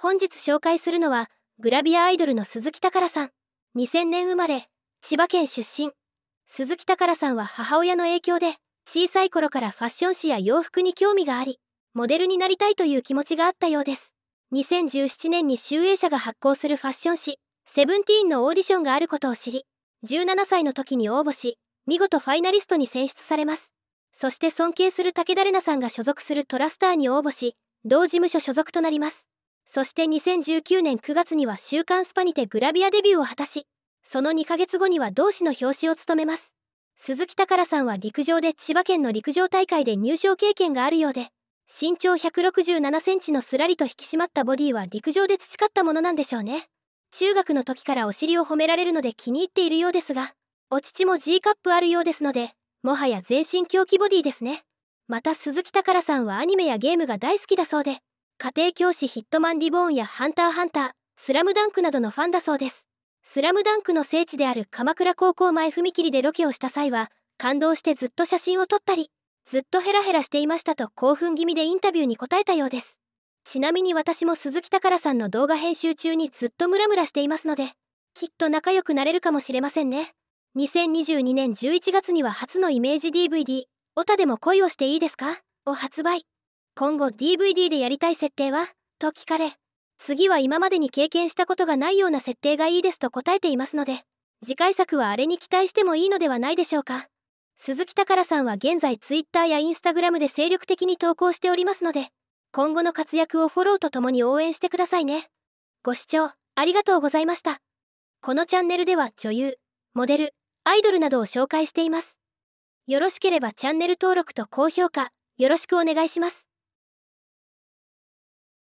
本日紹介するのはグラビアアイドルの鈴木宝さん2000年生まれ千葉県出身鈴木宝さんは母親の影響で小さい頃からファッション誌や洋服に興味がありモデルになりたいという気持ちがあったようです2017年に集英社が発行するファッション誌「セブンティーンのオーディションがあることを知り17歳の時に応募し見事ファイナリストに選出されますそして尊敬する武田玲奈さんが所属するトラスターに応募し同事務所所属となりますそして2019年9月には週刊スパにてグラビアデビューを果たし、その2ヶ月後には同誌の表紙を務めます。鈴木宝さんは陸上で千葉県の陸上大会で入賞経験があるようで、身長167センチのすらりと引き締まったボディは陸上で培ったものなんでしょうね。中学の時からお尻を褒められるので気に入っているようですが、お乳も G カップあるようですので、もはや全身狂気ボディですね。また鈴木宝さんはアニメやゲームが大好きだそうで、家庭教師ヒットマンリボーンやハンターハンター、スラムダンクなどのファンだそうです。スラムダンクの聖地である鎌倉高校前踏切でロケをした際は、感動してずっと写真を撮ったり、ずっとヘラヘラしていましたと興奮気味でインタビューに答えたようです。ちなみに私も鈴木宝さんの動画編集中にずっとムラムラしていますので、きっと仲良くなれるかもしれませんね。2022年11月には初のイメージ DVD、オタでも恋をしていいですかを発売。今後 DVD でやりたい設定はと聞かれ次は今までに経験したことがないような設定がいいですと答えていますので次回作はあれに期待してもいいのではないでしょうか鈴木宝さんは現在 Twitter や Instagram で精力的に投稿しておりますので今後の活躍をフォローとともに応援してくださいねご視聴ありがとうございましたこのチャンネルでは女優モデルアイドルなどを紹介していますよろしければチャンネル登録と高評価よろしくお願いします